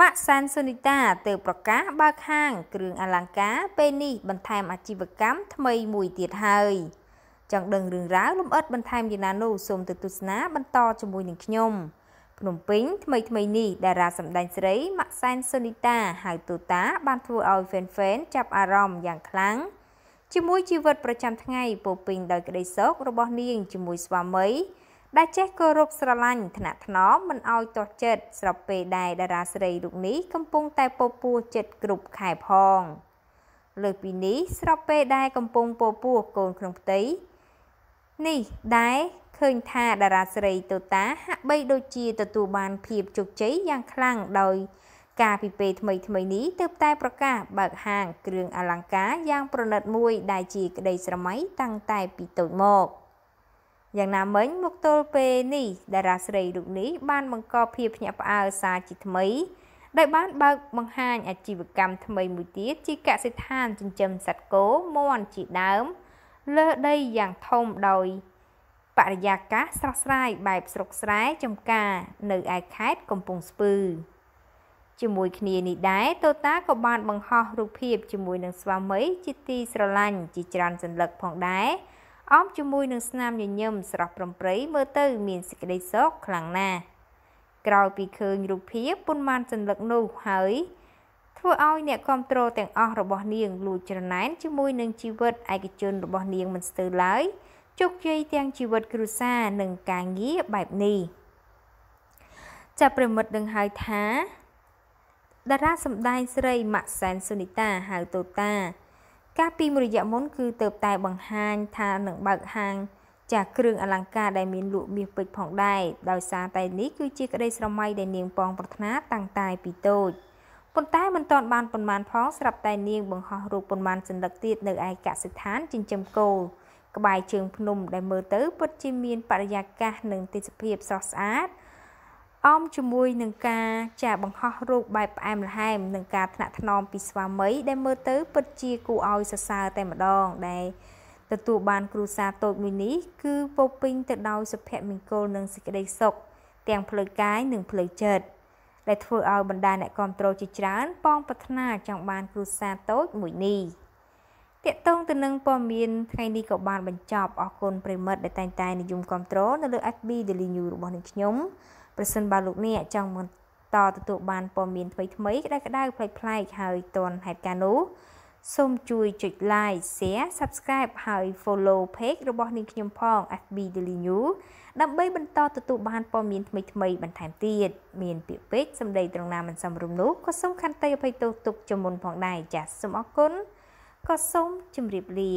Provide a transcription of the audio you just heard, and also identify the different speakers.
Speaker 1: ម៉ាក់សានសូនីតាទៅប្រកាសបើកហាងគ្រឿងអលង្ការពេលនេះបន្ថែម អាជីវកម្មថ្មីមួយទៀតហើយចង់ដឹងរឿងរ៉ាវលម្អិត បន្ថែមយ៉ាងណានោះសូមទៅទស្សនាបន្តជាមួយនឹងខ្ញុំភ្នំពេញ ថ្មីថ្មីនេះតារាសម្ដែងស្រីម៉ាក់សែនសូនីតាហៅទូតាបានធ្វើឲ្យ fan fan ចាប់អារម្មណ៍យ៉ាងខ្លាំងជាមួយជីវិតប្រចាំថ្ងៃពោពេញដោយក្តីសោករបស់នាងជាមួយស្វាមីដែលចេះគោរពស្រឡាញ់ថ្នាក់ថ្នមមិនឲ្យទាស់ចិត្តស្របពេលដែលតារាស្រីរូបនេះកំពុងតែពពោះចិត្តគ្រប់ខែផង លើពីនេះស្របពេលដែលកំពុងពពោះកូនក្នុងផ្ទៃនេះដែរឃើញថាតារាស្រីតូតាហាក់បីដូចជា ទទួលបានភាពជោគជ័យយ៉ាងខ្លាំងដោយ ការពីពេលថ្មីថ្មីនេះទើបតែប្រកាស បើកហាងគ្រឿងអលង្ការយ៉ាងប្រណិតមួយដែលជាក្តីស្រមៃតាំងតែពីតូចមក។យ៉ាងណាមិញមកទល់ពេលនេះតារាស្រីរូបនេះបានបង្កភាពភ្ញាក់ផ្អើលសារជាថ្មីដោយបានបើកបង្ហាញអាជីវកម្មថ្មីមួយទៀតជាកសិដ្ឋានចិញ្ចឹមសត្វគោមាន់ជាដើមលើដីយ៉ាងធំដោយបរិយាកាសស្រស់ស្រាយបែបស្រុកស្រែចំការ នៅឯខេត្តកំពង់ស្ពឺជាមួយគ្នានេះដែរតូតាក៏បានបង្ហោះរូបភាពជាមួយនឹងស្វាមី ជាទីស្រឡាញ់ជាច្រើនសន្លឹកផងដែរអមជាមួយនឹងស្នាមញញឹមស្រស់ប្រំប្រៃមើលទៅ មានសេចក្តីសុខខ្លាំងណាស់ក្រោយពីឃើញរូបភាពប៉ុន្មានសន្លឹកនោះហើយធ្វើឲ្យអ្នកគ្រប់គ្រងទាំងអស់របស់នាង លួចច្រណែនជាមួយនឹងជីវិតឯកជនរបស់នាងមិនស្ទើរឡើយជោគជ័យទាំងជីវិតគ្រួសារនិងការងារបែបនេះចាប្រិមិត្តនឹងហៅថាតារាសម្ដែងស្រីម៉ាក់សែនសុនីតាហៅតូតាកាលពីមួយរយៈមុនគឺទៅតែបង្ហាញថានឹងបើកហាងចាស់គ្រឿងអលង្ការដែលមានលក់មាសពេជ្រផងដែរដោយសារតែនេះគឺជាក្តីស្រមៃដែលនាងប៉ងប្រាថ្នាតាំងតែពីតូចប៉ុន្តែមិនទាន់បានប៉ុន្មានផងស្រាប់តែនាងបង្ហោះរូបប៉ុន្មានសន្លឹកទៀតនៅឯកសិដ្ឋានចិញ្ចឹមគោក្បែរជើងភ្នំដែលមើលទៅពិតជាមានបរិយាកាសនិងទេសភាពស្រស់ស្អាតអមជាមួយនឹងការចាបង្ហោះរូបបែបផ្អែមល្ហែមនិងការថ្នាក់ថ្នមពីស្វាមីដែលមើលទៅពិតជាគួរឲ្យសរសើរតែម្ដងដែលទទួលបានគ្រួសារតូចមួយនេះគឺពោពេញទៅដោយសុភមង្គលនិងសេចក្តីសុខទាំងផ្លូវកាយនិងផ្លូវចិត្តដែលធ្វើឲ្យបណ្ដាអ្នកគ្រប់គ្រងជាច្រើនប៉ងប្រាថ្នា ចង់បានគ្រួសារតូចមួយនេះតកតងទៅនឹងព័ត៌មាន ថ្ងៃនេះក៏បាន បញ្ចប់អរគុណប្រិមិត្តដែលតែងតែនិយមគ្រប់គ្រងនៅលើ FB Daily News របស់នឹងខ្ញុំប្រសិនបើលោកអ្នកចង់បន្តទទួលបានព័ត៌មានថ្មីៗក្តៅក្តៅប្លែកប្លែកហើយទាន់ហេតុការណ៍នោះសូមជួយចុច like share subscribe ហើយ follow page របស់ នាងខ្ញុំផង FB Daily News ដើម្បីបន្តទទួលបានព័ត៌មានថ្មីៗបន្ថែមទៀតមានពាក្យពេចន៍សម្ដីត្រង់ណាមិនសមរម្យនោះក៏សូមខន្តីអភ័យទោសទុកជាមុនផងដែរចាសសូមអរគុណក៏សូមជម្រាបលា